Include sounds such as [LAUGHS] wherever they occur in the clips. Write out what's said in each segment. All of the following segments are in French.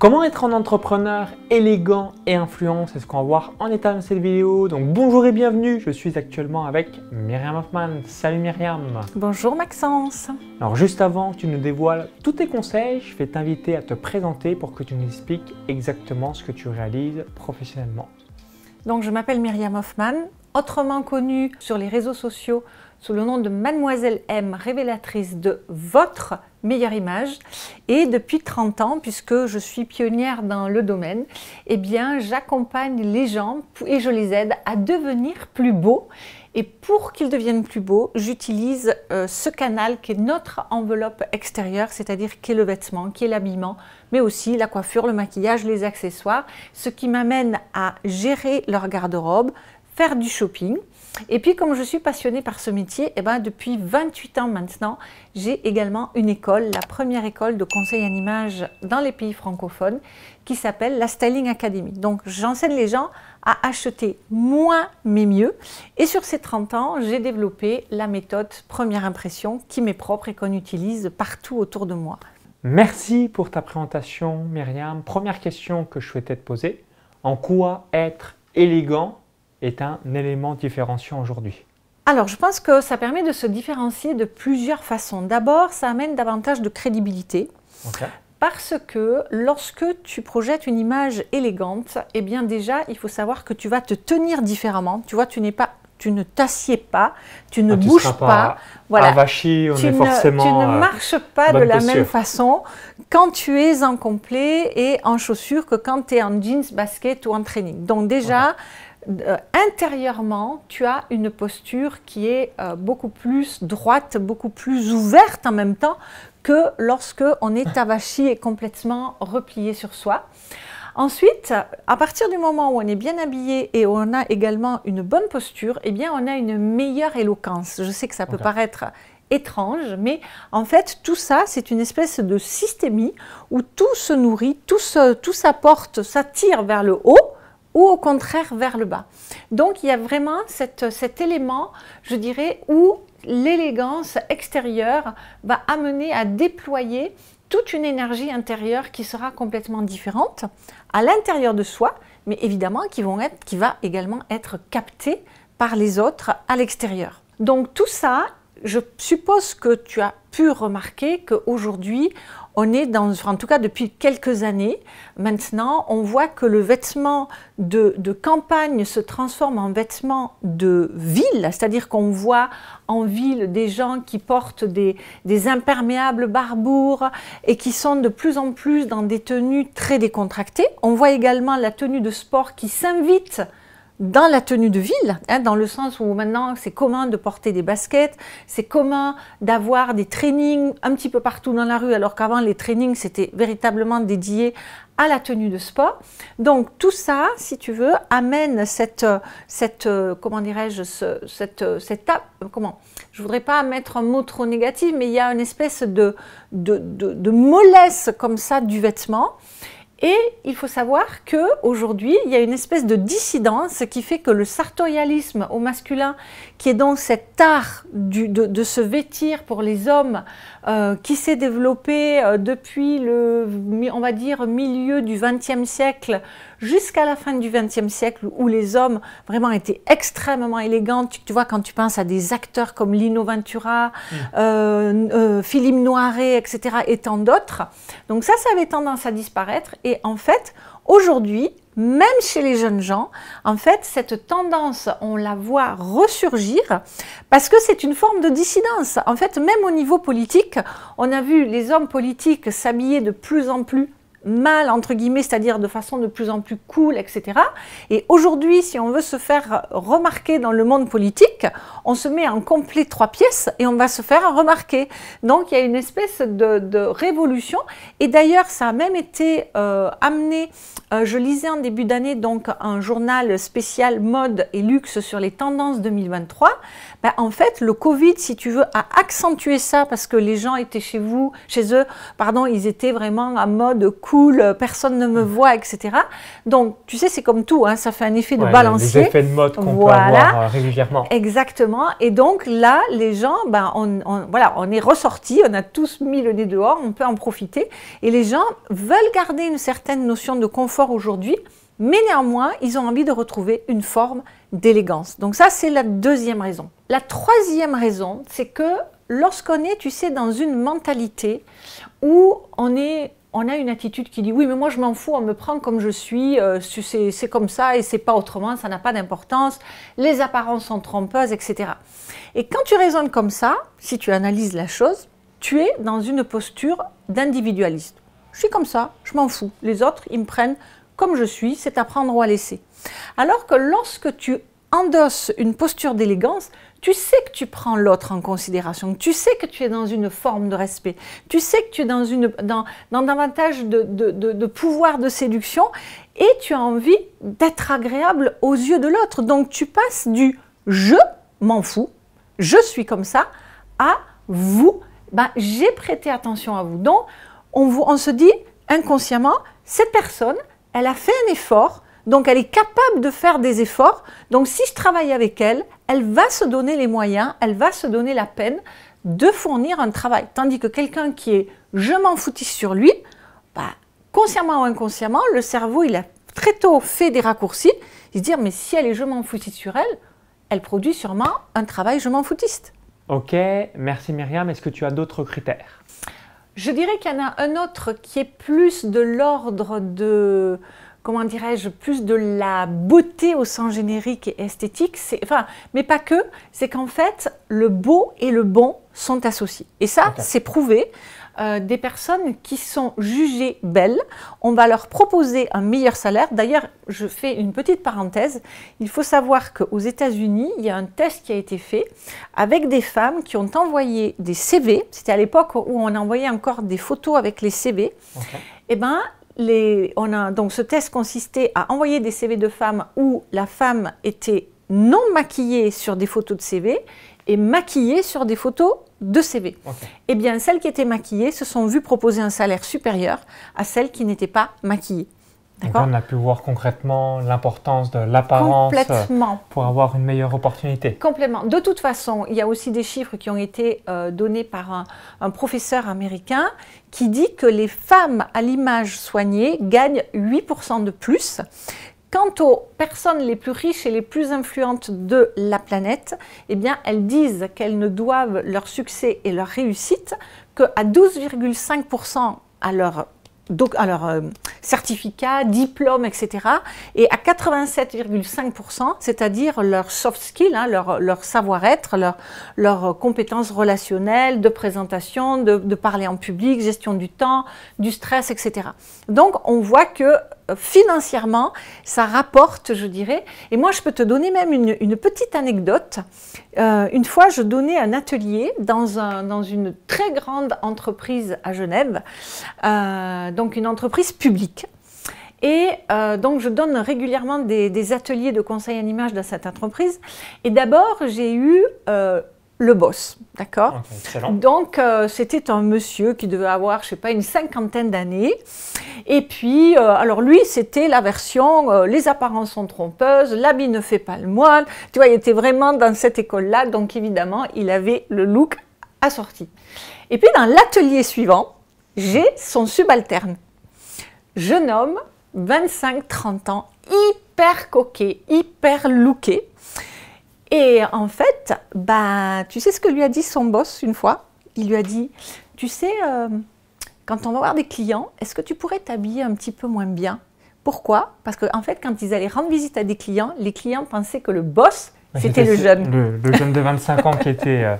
Comment être un entrepreneur élégant et influent C'est ce qu'on va voir en état dans cette vidéo. Donc bonjour et bienvenue, je suis actuellement avec Myriam Hoffman. Salut Myriam Bonjour Maxence Alors juste avant que tu nous dévoiles tous tes conseils, je vais t'inviter à te présenter pour que tu nous expliques exactement ce que tu réalises professionnellement. Donc je m'appelle Myriam Hoffman, autrement connue sur les réseaux sociaux sous le nom de Mademoiselle M, révélatrice de votre meilleure image. Et depuis 30 ans, puisque je suis pionnière dans le domaine, eh bien, j'accompagne les gens et je les aide à devenir plus beaux. Et pour qu'ils deviennent plus beaux, j'utilise euh, ce canal qui est notre enveloppe extérieure, c'est-à-dire qui est le vêtement, qui est l'habillement, mais aussi la coiffure, le maquillage, les accessoires, ce qui m'amène à gérer leur garde-robe, faire du shopping. Et puis, comme je suis passionnée par ce métier, et eh ben, depuis 28 ans maintenant, j'ai également une école, la première école de conseil en images dans les pays francophones, qui s'appelle la Styling Academy. Donc, j'enseigne les gens à acheter moins mais mieux. Et sur ces 30 ans, j'ai développé la méthode première impression qui m'est propre et qu'on utilise partout autour de moi. Merci pour ta présentation, Myriam. Première question que je souhaitais te poser. En quoi être élégant est un élément différenciant aujourd'hui alors, je pense que ça permet de se différencier de plusieurs façons. D'abord, ça amène davantage de crédibilité. Parce que lorsque tu projettes une image élégante, eh bien déjà, il faut savoir que tu vas te tenir différemment. Tu vois, tu n'es pas tu ne t'assieds pas, tu ne ah, bouges pas, voilà. on tu, est ne, forcément tu ne euh, marches pas de la même façon quand tu es en complet et en chaussures que quand tu es en jeans, basket ou en training. Donc déjà, euh, intérieurement, tu as une posture qui est euh, beaucoup plus droite, beaucoup plus ouverte en même temps que lorsque on est avachi et complètement replié sur soi. Ensuite, à partir du moment où on est bien habillé et où on a également une bonne posture, eh bien, on a une meilleure éloquence. Je sais que ça peut paraître étrange, mais en fait, tout ça, c'est une espèce de systémie où tout se nourrit, tout s'apporte, s'attire vers le haut ou au contraire vers le bas. Donc il y a vraiment cet élément, je dirais, où l'élégance extérieure va amener à déployer toute une énergie intérieure qui sera complètement différente à l'intérieur de soi, mais évidemment qui, qui va également être captée par les autres à l'extérieur. Donc tout ça, je suppose que tu as pu remarquer qu'aujourd'hui, on est dans, en tout cas depuis quelques années maintenant, on voit que le vêtement de, campagne se transforme en vêtement de ville, c'est-à-dire qu'on voit en ville des gens qui portent des, des, imperméables barbours et qui sont de plus en plus dans des tenues très décontractées. On voit également la tenue de sport qui s'invite dans la tenue de ville, hein, dans le sens où maintenant c'est commun de porter des baskets, c'est commun d'avoir des trainings un petit peu partout dans la rue, alors qu'avant les trainings c'était véritablement dédié à la tenue de sport. Donc tout ça, si tu veux, amène cette, cette euh, comment dirais-je, cette, euh, cette, comment, je voudrais pas mettre un mot trop négatif, mais il y a une espèce de, de, de, de mollesse comme ça du vêtement. Et il faut savoir que aujourd'hui, il y a une espèce de dissidence qui fait que le sartorialisme au masculin, qui est dans cet art de, se vêtir pour les hommes, euh, qui s'est développé euh, depuis le, on va dire, milieu du XXe siècle jusqu'à la fin du XXe siècle où les hommes vraiment étaient extrêmement élégants. Tu, vois, quand tu penses à des acteurs comme Lino Ventura, mm. euh, euh, Philippe Noiret, etc., et tant d'autres. Donc ça, ça avait tendance à disparaître. Et en fait, aujourd'hui, même chez les jeunes gens, en fait, cette tendance, on la voit ressurgir parce que c'est une forme de dissidence. En fait, même au niveau politique, on a vu les hommes politiques s'habiller de plus en plus mal, entre guillemets, c'est-à-dire de façon de plus en plus cool, etc. Et aujourd'hui, si on veut se faire remarquer dans le monde politique, on se met en complet trois pièces et on va se faire remarquer. Donc il y a une espèce de, révolution. Et d'ailleurs, ça a même été euh, amené, euh, je lisais en début d'année donc un journal spécial mode et luxe sur les tendances 2023. Ben, en fait, le Covid, si tu veux, a accentué ça parce que les gens étaient chez vous, chez eux, pardon, ils étaient vraiment en mode cool cool, euh, personne ne me mm. voit, etc. Donc, tu sais, c'est comme tout, hein, ça fait un effet de ouais, balancier. Les effets de mode qu'on euh, régulièrement. Exactement. Et donc là, les gens, ben, on, voilà, on est ressorti on a tous mis le nez dehors, on peut en profiter. Et les gens veulent garder une certaine notion de confort aujourd'hui, mais néanmoins, ils ont envie de retrouver une forme d'élégance. Donc ça, c'est la deuxième raison. La troisième raison, c'est que lorsqu'on est, tu sais, dans une mentalité où on est on a une attitude qui dit oui, mais moi je m'en fous, on me prend comme je suis, euh, c'est comme ça et c'est pas autrement, ça n'a pas d'importance, les apparences sont trompeuses, etc. Et quand tu raisonnes comme ça, si tu analyses la chose, tu es dans une posture d'individualiste. Je suis comme ça, je m'en fous. Les autres, ils me prennent comme je suis, c'est à prendre ou à laisser. Alors que lorsque tu endosses une posture d'élégance, tu sais que tu prends l'autre en considération, tu sais que tu es dans une forme de respect, tu sais que tu es dans, une, dans, davantage de, pouvoir de séduction et tu as envie d'être agréable aux yeux de l'autre. Donc tu passes du je m'en fous, je suis comme ça, à vous, ben, j'ai prêté attention à vous. Donc on, on se dit inconsciemment, cette personne, elle a fait un effort, donc elle est capable de faire des efforts. Donc si je travaille avec elle, elle va se donner les moyens, elle va se donner la peine de fournir un travail. Tandis que quelqu'un qui est je m'en foutis » sur lui, bah, consciemment ou inconsciemment, le cerveau, il a très tôt fait des raccourcis. Il se dit, mais si elle est je m'en foutis » sur elle, elle produit sûrement un travail je m'en foutiste. Ok, merci Myriam. Est-ce que tu as d'autres critères Je dirais qu'il y en a un autre qui est plus de l'ordre de comment dirais-je, plus de la beauté au sens générique et esthétique, c'est, enfin, mais pas que, c'est qu'en fait, le beau et le bon sont associés. Et ça, c'est prouvé. Euh, des personnes qui sont jugées belles, on va leur proposer un meilleur salaire. D'ailleurs, je fais une petite parenthèse. Il faut savoir qu'aux États-Unis, il y a un test qui a été fait avec des femmes qui ont envoyé des CV. C'était à l'époque où on envoyait encore des photos avec les CV. Et eh ben, on donc ce test consistait à envoyer des CV de femmes où la femme était non maquillée sur des photos de CV et maquillée sur des photos de CV. Eh bien, celles qui étaient maquillées se sont vues proposer un salaire supérieur à celles qui n'étaient pas maquillées on a pu voir concrètement l'importance de l'apparence euh, pour avoir une meilleure opportunité. Complètement. De toute façon, il y a aussi des chiffres qui ont été euh, donnés par un, professeur américain qui dit que les femmes à l'image soignée gagnent 8% de plus. Quant aux personnes les plus riches et les plus influentes de la planète, eh bien, elles disent qu'elles ne doivent leur succès et leur réussite qu'à 12,5% à leur donc, alors, euh, certificat, diplôme, etc. Et à 87,5%, c'est-à-dire leur soft skill, hein, leur, savoir-être, leurs leur compétences relationnelles, de présentation, de, de, parler en public, gestion du temps, du stress, etc. Donc, on voit que euh, financièrement, ça rapporte, je dirais. Et moi, je peux te donner même une, petite anecdote. Euh, une fois, je donnais un atelier dans, un, dans une très grande entreprise à Genève, euh, donc une entreprise publique. Et donc, je donne régulièrement des, des ateliers de conseil en image dans cette entreprise. Et d'abord, j'ai eu le boss, d'accord Donc euh, c'était un monsieur qui devait avoir, je sais pas, une cinquantaine d'années. Et puis, euh, alors lui, c'était la version euh, les apparences sont trompeuses, l'habit ne fait pas le moine. Tu vois, il était vraiment dans cette école-là, donc évidemment, il avait le look assorti. Et puis dans l'atelier suivant, j'ai son subalterne, jeune homme, 25-30 ans, hyper coquet, hyper looké et en fait, bah, tu sais ce que lui a dit son boss une fois Il lui a dit, tu sais, euh, quand on va voir des clients, est-ce que tu pourrais t'habiller un petit peu moins bien Pourquoi Parce qu'en en fait, quand ils allaient rendre visite à des clients, les clients pensaient que le boss, [LAUGHS] c'était le jeune. Le, jeune de 25 ans qui était... Euh,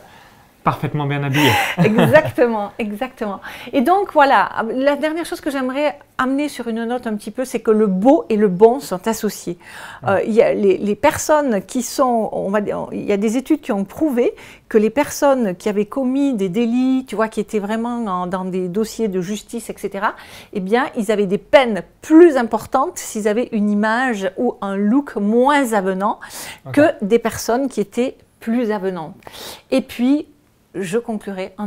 parfaitement bien habillé. [LAUGHS] exactement, exactement. Et donc voilà, la dernière chose que j'aimerais amener sur une note un petit peu, c'est que le beau et le bon sont associés. Ah. Euh, il y a les, personnes qui sont, on va, il y a des études qui ont prouvé que les personnes qui avaient commis des délits, tu vois, qui étaient vraiment dans des dossiers de justice, etc., eh bien, ils avaient des peines plus importantes s'ils avaient une image ou un look moins avenant que des personnes qui étaient plus avenantes. Et puis, je conclurai en,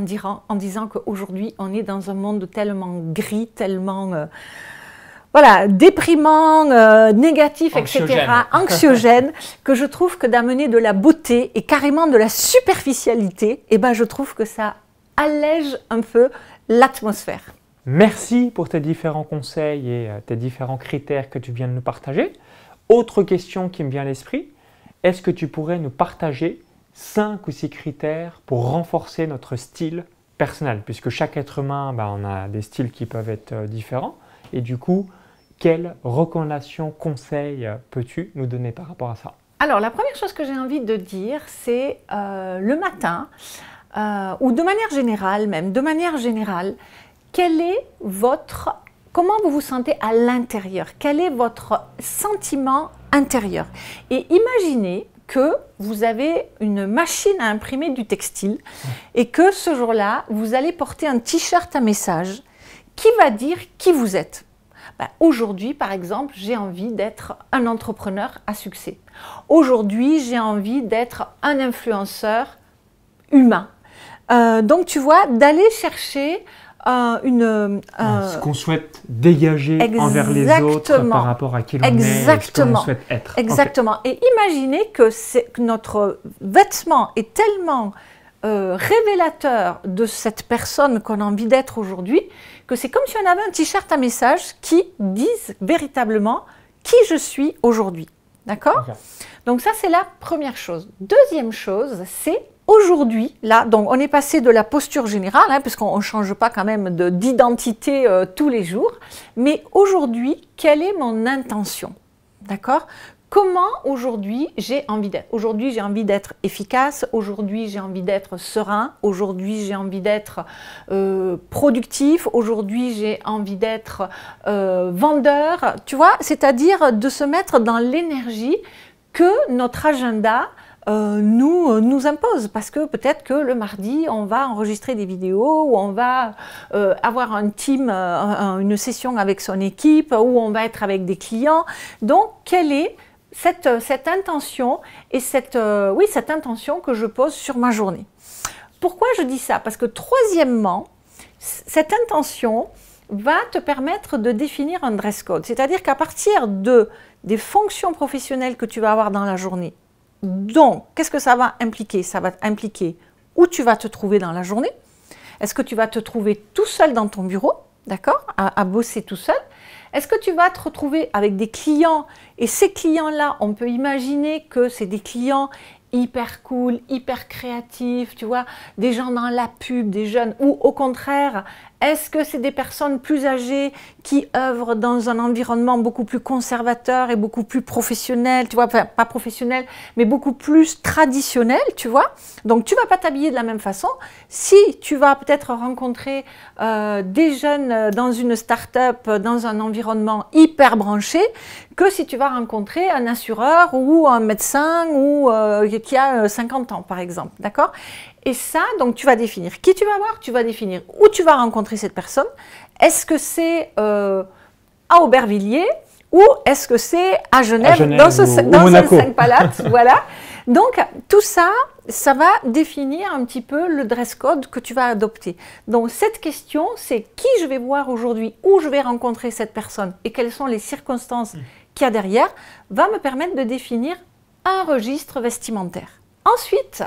disant qu'aujourd'hui, on est dans un monde tellement gris, tellement... Euh, voilà, déprimant, euh, négatif, etc., [LAUGHS] anxiogène, que je trouve que d'amener de la beauté et carrément de la superficialité, eh ben, je trouve que ça allège un peu l'atmosphère. Merci pour tes différents conseils et euh, tes différents critères que tu viens de nous partager. Autre question qui me vient à l'esprit, est-ce que tu pourrais nous partager Cinq ou six critères pour renforcer notre style personnel, puisque chaque être humain, ben, on a des styles qui peuvent être euh, différents. Et du coup, quelles recommandations, conseils euh, peux-tu nous donner par rapport à ça Alors, la première chose que j'ai envie de dire, c'est euh, le matin, ou de manière générale même, de manière générale, quel est votre comment vous vous sentez à l'intérieur, quel est votre sentiment intérieur. Et imaginez que vous avez une machine à imprimer du textile et que ce jour-là, vous allez porter un t-shirt à message qui va dire qui vous êtes. Bah, aujourd'hui, par exemple, j'ai envie d'être un entrepreneur à succès. Aujourd'hui, j'ai envie d'être un influenceur humain. Euh, donc, tu vois, d'aller chercher une, euh, ce qu'on souhaite dégager envers les autres par rapport à qui l'on est, ce qu'on souhaite être. Exactement. Et imaginez que, que, notre vêtement est tellement euh, révélateur de cette personne qu'on a envie d'être aujourd'hui que c'est comme si on avait un t-shirt à message qui dise véritablement qui je suis aujourd'hui. D'accord Donc ça, c'est la première chose. Deuxième chose, c'est aujourd'hui, là, donc on est passé de la posture générale, hein, puisqu'on ne change pas quand même d'identité euh, tous les jours, mais aujourd'hui, quelle est mon intention D'accord Comment aujourd'hui j'ai envie d'être Aujourd'hui j'ai envie d'être efficace, aujourd'hui j'ai envie d'être serein, aujourd'hui j'ai envie d'être euh, productif, aujourd'hui j'ai envie d'être euh, vendeur, tu vois, c'est-à-dire de se mettre dans l'énergie que notre agenda euh, nous, euh, nous impose, parce que peut-être que le mardi, on va enregistrer des vidéos, ou on va euh, avoir un team, une session avec son équipe, ou on va être avec des clients. Donc, quelle est cette, intention et cette, oui, cette intention que je pose sur ma journée Pourquoi je dis ça Parce que troisièmement, cette intention va te permettre de définir un dress code. C'est-à-dire qu'à partir de, des fonctions professionnelles que tu vas avoir dans la journée, donc, qu'est-ce que ça va impliquer Ça va impliquer où tu vas te trouver dans la journée. Est-ce que tu vas te trouver tout seul dans ton bureau, d'accord, à, bosser tout seul est-ce que tu vas te retrouver avec des clients Et ces clients-là, on peut imaginer que c'est des clients hyper cool, hyper créatifs, tu vois, des gens dans la pub, des jeunes, ou au contraire, est-ce que c'est des personnes plus âgées qui œuvrent dans un environnement beaucoup plus conservateur et beaucoup plus professionnel, tu vois, enfin, pas professionnel, mais beaucoup plus traditionnel, tu vois Donc tu vas pas t'habiller de la même façon. Si tu vas peut-être rencontrer euh, des jeunes euh, dans une start-up, euh, dans un environnement hyper branché, que si tu vas rencontrer un assureur ou un médecin ou qui a 50 ans par exemple, d'accord et ça, donc tu vas définir qui tu vas voir, tu vas définir où tu vas rencontrer cette personne. Est-ce que c'est euh, à Aubervilliers ou est-ce que c'est à Genève, dans ce, [LAUGHS] Voilà. Donc tout ça, ça va définir un petit peu le dress code que tu vas adopter. Donc cette question, c'est qui je vais voir aujourd'hui, où je vais rencontrer cette personne et quelles sont les circonstances mm. qu'il y a derrière, va me permettre de définir un registre vestimentaire. Ensuite,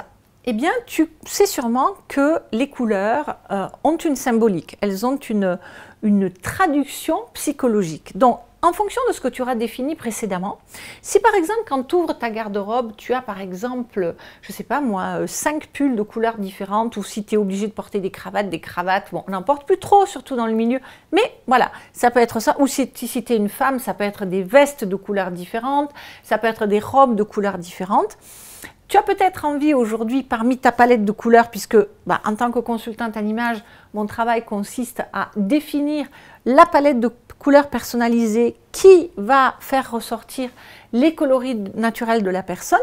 eh bien, tu sais sûrement que les couleurs euh, ont une symbolique, elles ont une, une traduction psychologique. Donc, en fonction de ce que tu auras défini précédemment, si par exemple, quand tu ouvres ta garde-robe, tu as par exemple, je ne sais pas moi, euh, cinq pulls de couleurs différentes, ou si tu es obligé de porter des cravates, des cravates, bon, on n'en porte plus trop, surtout dans le milieu, mais voilà, ça peut être ça, ou si, si tu es une femme, ça peut être des vestes de couleurs différentes, ça peut être des robes de couleurs différentes. Tu as peut-être envie aujourd'hui, parmi ta palette de couleurs, puisque bah, en tant que consultante en image, mon travail consiste à définir la palette de couleurs personnalisées qui va faire ressortir les coloris naturels de la personne.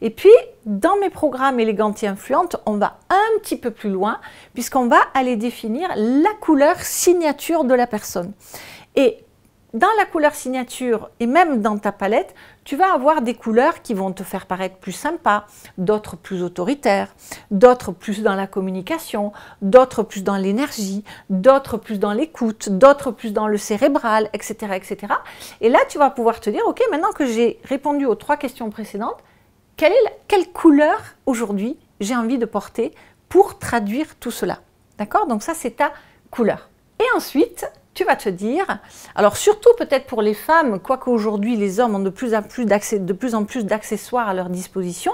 Et puis, dans mes programmes éléganti et influentes, on va un petit peu plus loin, puisqu'on va aller définir la couleur signature de la personne. Et dans la couleur signature et même dans ta palette, tu vas avoir des couleurs qui vont te faire paraître plus sympa, d'autres plus autoritaires, d'autres plus dans la communication, d'autres plus dans l'énergie, d'autres plus dans l'écoute, d'autres plus dans le cérébral, etc., etc. Et là, tu vas pouvoir te dire, ok, maintenant que j'ai répondu aux trois questions précédentes, quelle, quelle couleur aujourd'hui j'ai envie de porter pour traduire tout cela D'accord Donc ça, c'est ta couleur. Et ensuite, tu vas te dire, alors surtout peut-être pour les femmes, quoique aujourd'hui les hommes ont de plus en plus d'accessoires à leur disposition,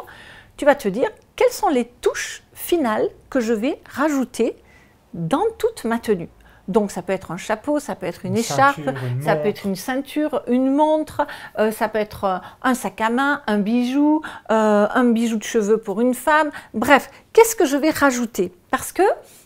tu vas te dire quelles sont les touches finales que je vais rajouter dans toute ma tenue. Donc ça peut être un chapeau, ça peut être une, écharpe, ça peut être une ceinture, une montre, euh, ça peut être euh, un sac à main, un bijou, euh, un bijou de cheveux pour une femme. Bref, qu'est-ce que je vais rajouter Parce que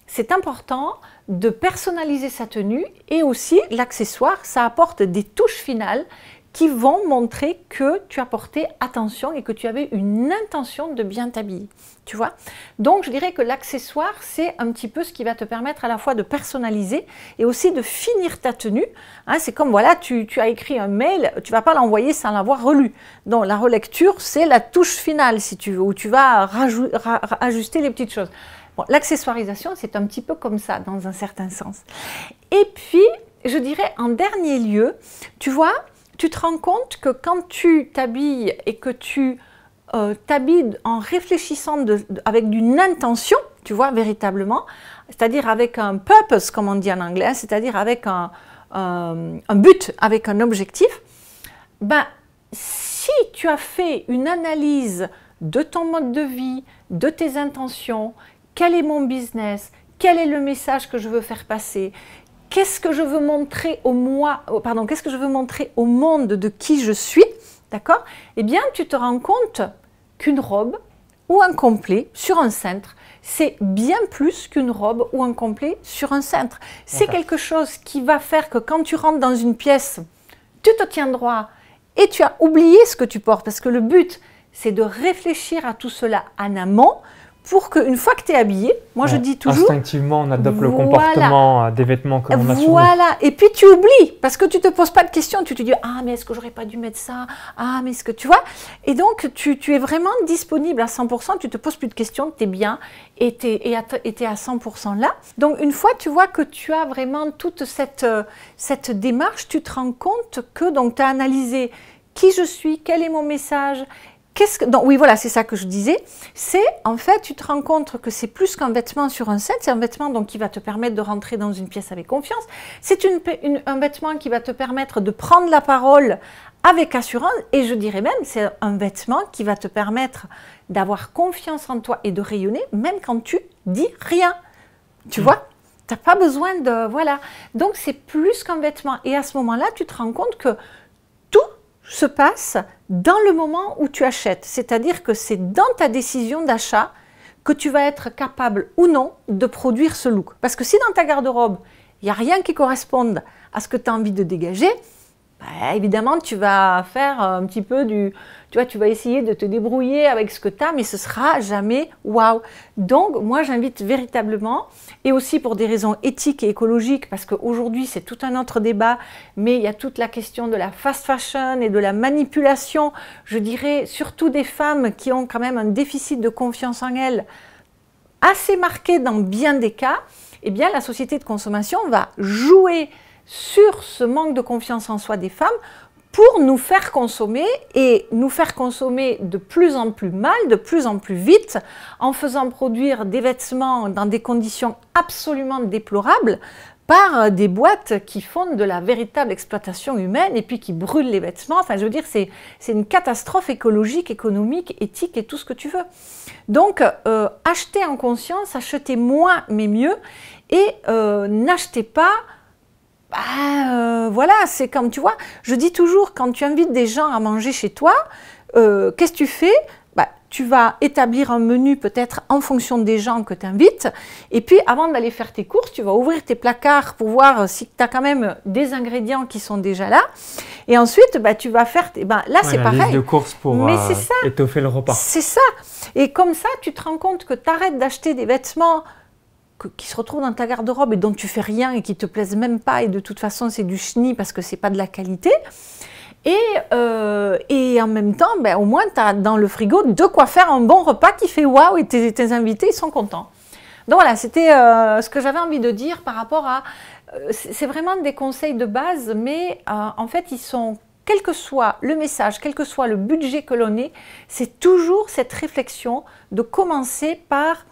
c'est important de personnaliser sa tenue et aussi l'accessoire, ça apporte des touches finales qui vont montrer que tu as porté attention et que tu avais une intention de bien t'habiller. Tu vois Donc je dirais que l'accessoire, c'est un petit peu ce qui va te permettre à la fois de personnaliser et aussi de finir ta tenue. Hein, c'est comme voilà, tu, as écrit un mail, tu ne vas pas l'envoyer sans l'avoir relu. Donc la relecture, c'est la touche finale, si tu veux, où tu vas ajuster les petites choses l'accessoirisation, c'est un petit peu comme ça, dans un certain sens. Et puis, je dirais en dernier lieu, tu vois, tu te rends compte que quand tu t'habilles et que tu euh, t'habilles en réfléchissant avec une intention, tu vois, véritablement, c'est-à-dire avec un purpose, comme on dit en anglais, hein, c'est-à-dire avec un, euh, un, but, avec un objectif, ben, si tu as fait une analyse de ton mode de vie, de tes intentions, quel est mon business, quel est le message que je veux faire passer, qu'est-ce que je veux montrer au moi, pardon, qu'est-ce que je veux montrer au monde de qui je suis, d'accord Eh bien, tu te rends compte qu'une robe ou un complet sur un cintre, c'est bien plus qu'une robe ou un complet sur un cintre. C'est quelque chose qui va faire que quand tu rentres dans une pièce, tu te tiens droit et tu as oublié ce que tu portes parce que le but, c'est de réfléchir à tout cela en amont, pour qu'une fois que tu es habillé, moi je dis toujours. Instinctivement, on adopte le comportement euh, des vêtements que l'on a Voilà, et puis tu oublies, parce que tu ne te poses pas de questions, tu te dis Ah, mais est-ce que j'aurais pas dû mettre ça Ah, mais est-ce que tu vois Et donc tu, tu, es vraiment disponible à 100%, tu te poses plus de questions, tu es bien et tu es, à 100% là. Donc une fois tu vois que tu as vraiment toute cette, euh, cette démarche, tu te rends compte que tu as analysé qui je suis, quel est mon message, donc, oui, voilà, c'est ça que je disais. C'est, en fait, tu te rends compte que c'est plus qu'un vêtement sur un set. C'est un vêtement donc, qui va te permettre de rentrer dans une pièce avec confiance. C'est un vêtement qui va te permettre de prendre la parole avec assurance. Et je dirais même, c'est un vêtement qui va te permettre d'avoir confiance en toi et de rayonner, même quand tu dis rien. Tu vois mmh. vois T'as pas besoin de. Voilà. Donc, c'est plus qu'un vêtement. Et à ce moment-là, tu te rends compte que se passe dans le moment où tu achètes. C'est-à-dire que c'est dans ta décision d'achat que tu vas être capable ou non de produire ce look. Parce que si dans ta garde-robe, il n'y a rien qui corresponde à ce que tu as envie de dégager, bah, évidemment, tu vas faire un petit peu du, tu vois, tu vas essayer de te débrouiller avec ce que tu as, mais ce sera jamais waouh. Donc, moi, j'invite véritablement, et aussi pour des raisons éthiques et écologiques, parce qu'aujourd'hui, c'est tout un autre débat, mais il y a toute la question de la fast fashion et de la manipulation, je dirais, surtout des femmes qui ont quand même un déficit de confiance en elles assez marqué dans bien des cas, eh bien, la société de consommation va jouer sur ce manque de confiance en soi des femmes pour nous faire consommer et nous faire consommer de plus en plus mal, de plus en plus vite, en faisant produire des vêtements dans des conditions absolument déplorables par euh, des boîtes qui font de la véritable exploitation humaine et puis qui brûlent les vêtements. Enfin, je veux dire, c'est une catastrophe écologique, économique, éthique et tout ce que tu veux. Donc, euh, achetez en conscience, achetez moins mais mieux et euh, n'achetez pas bah euh, voilà, c'est comme tu vois, je dis toujours quand tu invites des gens à manger chez toi, euh, qu'est-ce que tu fais bah, tu vas établir un menu peut-être en fonction des gens que tu invites. Et puis, avant d'aller faire tes courses, tu vas ouvrir tes placards pour voir si tu as quand même des ingrédients qui sont déjà là. Et ensuite, bah, tu vas faire... Tes... Bah, là, c'est pareil. Liste de courses pour Mais euh, étoffer le repas. C'est ça. Et comme ça, tu te rends compte que tu arrêtes d'acheter des vêtements qui se retrouvent dans ta garde-robe et dont tu fais rien et qui te plaisent même pas et de toute façon c'est du chenille parce que c'est pas de la qualité. Et, euh, et en même temps, ben, au moins tu as dans le frigo de quoi faire un bon repas qui fait waouh et tes, invités ils sont contents. Donc voilà, c'était euh, ce que j'avais envie de dire par rapport à... Euh, c'est vraiment des conseils de base, mais en fait ils sont quel que soit le message, quel que soit le budget que l'on ait, c'est toujours cette réflexion de commencer par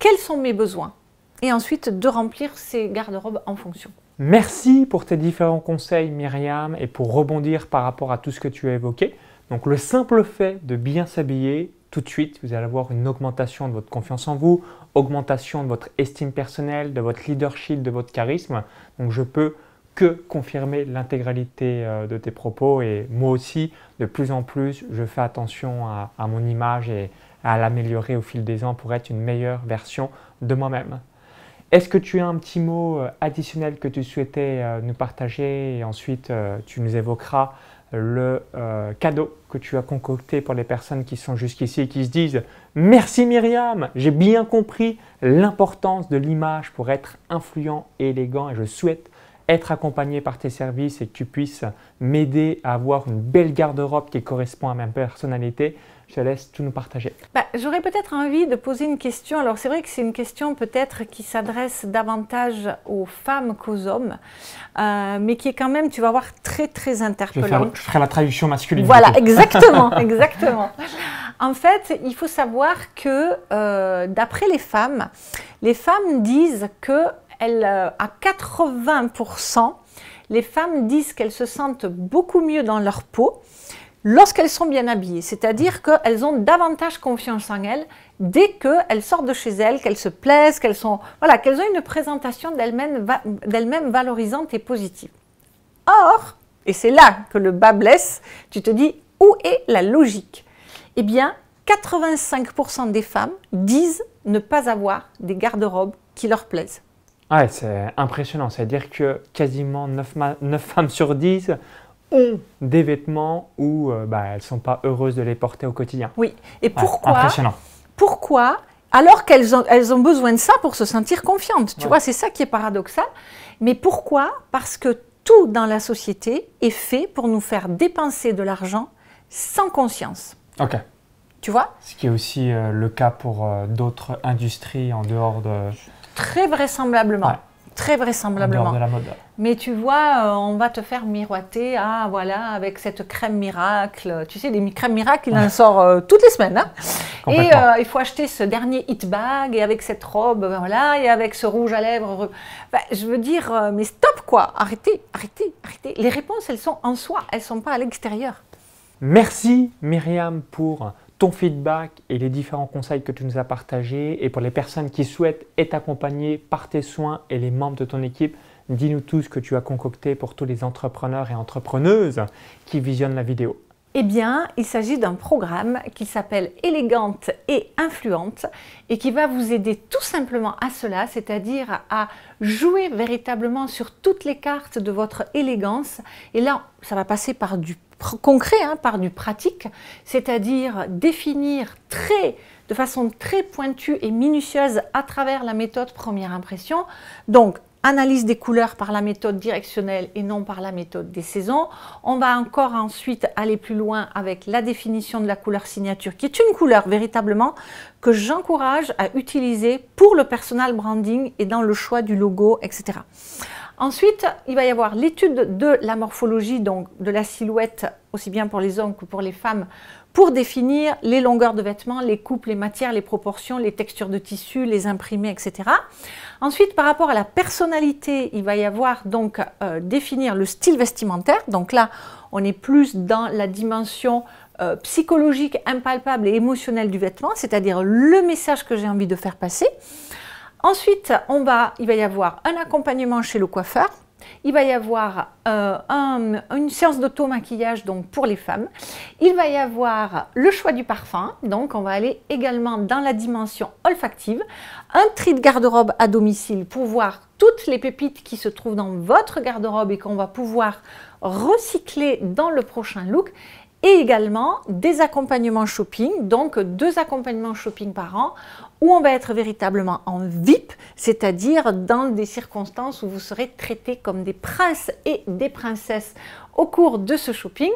quels sont mes besoins et ensuite de remplir ses garde-robes en fonction. Merci pour tes différents conseils Myriam et pour rebondir par rapport à tout ce que tu as évoqué. Donc le simple fait de bien s'habiller, tout de suite, vous allez avoir une augmentation de votre confiance en vous, augmentation de votre estime personnelle, de votre leadership, de votre charisme. Donc je peux que confirmer l'intégralité euh, de tes propos et moi aussi, de plus en plus, je fais attention à, à mon image et à l'améliorer au fil des ans pour être une meilleure version de moi-même. Est-ce que tu as un petit mot euh, additionnel que tu souhaitais euh, nous partager et ensuite euh, tu nous évoqueras le cadeau que tu as concocté pour les personnes qui sont jusqu'ici et qui se disent Merci Myriam, j'ai bien compris l'importance de l'image pour être influent et élégant et je souhaite être accompagné par tes services et que tu puisses m'aider à avoir une belle garde-robe qui correspond à ma personnalité. Je te laisse tout nous partager. Bah, j'aurais peut-être envie de poser une question. Alors c'est vrai que c'est une question peut-être qui s'adresse davantage aux femmes qu'aux hommes, euh, mais qui est quand même, tu vas voir, très très interpellante. Je, ferai la traduction masculine. Voilà, exactement, [LAUGHS] exactement. En fait, il faut savoir que euh, d'après les femmes, les femmes disent que elles, euh, à 80 les femmes disent qu'elles se sentent beaucoup mieux dans leur peau lorsqu'elles sont bien habillées, c'est-à-dire qu'elles ont davantage confiance en elles dès qu'elles sortent de chez elles, qu'elles se plaisent, qu'elles voilà, qu'elles ont une présentation d'elles-mêmes valorisante et positive. Or, et c'est là que le bas blesse, tu te dis où est la logique Eh bien, 85% des femmes disent ne pas avoir des garde-robes qui leur plaisent. Ouais, ah, c'est impressionnant, c'est-à-dire que quasiment 9 femmes sur 10 ont des vêtements où euh, bah, elles ne sont pas heureuses de les porter au quotidien. Oui, et pourquoi Impressionnant. Pourquoi alors qu'elles ont, besoin de ça pour se sentir confiantes. Tu vois, c'est ça qui est paradoxal. Mais pourquoi Parce que tout dans la société est fait pour nous faire dépenser de l'argent sans conscience. Ok. Tu vois Ce qui est aussi euh, le cas pour euh, d'autres industries en dehors de... Très vraisemblablement. Très vraisemblablement. Mais tu vois, euh, on va te faire miroiter, ah voilà, avec cette crème miracle. Tu sais, les crèmes miracles, il en sort euh, toutes les semaines. Hein. et euh, il faut acheter ce dernier hit bag, et avec cette robe, ben, voilà, et avec ce rouge à lèvres. Ben, je veux dire, mais stop quoi, arrêtez, arrêtez, arrêtez. Les réponses, elles sont en soi, elles ne sont pas à l'extérieur. Merci Myriam pour ton feedback et les différents conseils que tu nous as partagés. Et pour les personnes qui souhaitent être accompagnées par tes soins et les membres de ton équipe, dis-nous tout ce que tu as concocté pour tous les entrepreneurs et entrepreneuses qui visionnent la vidéo. Eh bien, il s'agit d'un programme qui s'appelle Élégante et Influente et qui va vous aider tout simplement à cela, c'est-à-dire à jouer véritablement sur toutes les cartes de votre élégance. Et là, ça va passer par du concret, hein, par du pratique, c'est-à-dire définir très de façon très pointue et minutieuse à travers la méthode première impression. Donc, analyse des couleurs par la méthode directionnelle et non par la méthode des saisons. On va encore ensuite aller plus loin avec la définition de la couleur signature, qui est une couleur véritablement que j'encourage à utiliser pour le personal branding et dans le choix du logo, etc. Ensuite, il va y avoir l'étude de la morphologie, donc de la silhouette, aussi bien pour les hommes que pour les femmes, pour définir les longueurs de vêtements, les coupes, les matières, les proportions, les textures de tissu, les imprimés, etc. Ensuite, par rapport à la personnalité, il va y avoir donc euh, définir le style vestimentaire. Donc là, on est plus dans la dimension euh, psychologique, impalpable et émotionnelle du vêtement, c'est-à-dire le message que j'ai envie de faire passer. Ensuite, on va, il va y avoir un accompagnement chez le coiffeur il va y avoir euh, une séance d'auto-maquillage donc pour les femmes. Il va y avoir le choix du parfum, donc on va aller également dans la dimension olfactive. Un tri de garde-robe à domicile pour voir toutes les pépites qui se trouvent dans votre garde-robe et qu'on va pouvoir recycler dans le prochain look et également des accompagnements shopping, donc deux accompagnements shopping par an où on va être véritablement en VIP, c'est-à-dire dans des circonstances où vous serez traités comme des princes et des princesses au cours de ce shopping.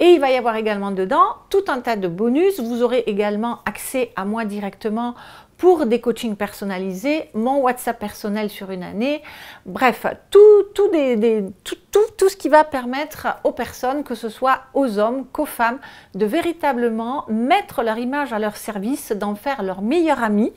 Et il va y avoir également dedans tout un tas de bonus. Vous aurez également accès à moi directement pour des coachings personnalisés, mon WhatsApp personnel sur une année, bref, tout, tout, des, tout, tout, ce qui va permettre aux personnes, que ce soit aux hommes qu'aux femmes, de véritablement mettre leur image à leur service, d'en faire leur meilleur ami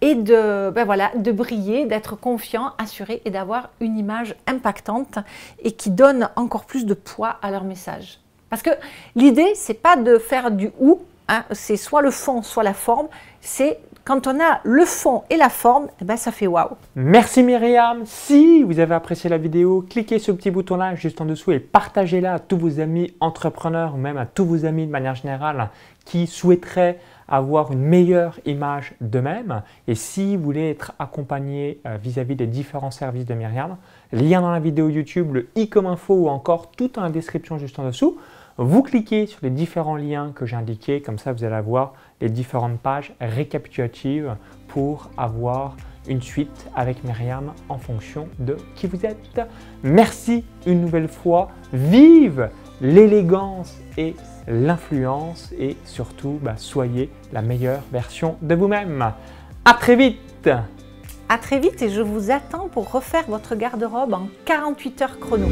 et de, ben voilà, de briller, d'être confiant, assuré et d'avoir une image impactante et qui donne encore plus de poids à leur message. Parce que l'idée, c'est pas de faire du ou, hein, c'est soit le fond, soit la forme, c'est quand on a le fond et la forme, eh ben, ça fait waouh. Merci Myriam. Si vous avez apprécié la vidéo, cliquez ce petit bouton là juste en dessous et partagez-la à tous vos amis entrepreneurs ou même à tous vos amis de manière générale qui souhaiteraient avoir une meilleure image d'eux-mêmes. Et si vous voulez être accompagné euh, vis-à-vis des différents services de Myriam, lien dans la vidéo YouTube, le i comme info ou encore tout en la description juste en dessous. Vous cliquez sur les différents liens que j'ai indiqués, comme ça vous allez avoir les différentes pages récapitulatives pour avoir une suite avec Myriam en fonction de qui vous êtes. Merci une nouvelle fois. Vive l'élégance et l'influence et surtout, bah, soyez la meilleure version de vous-même. À très vite À très vite et je vous attends pour refaire votre garde-robe en 48 heures chrono.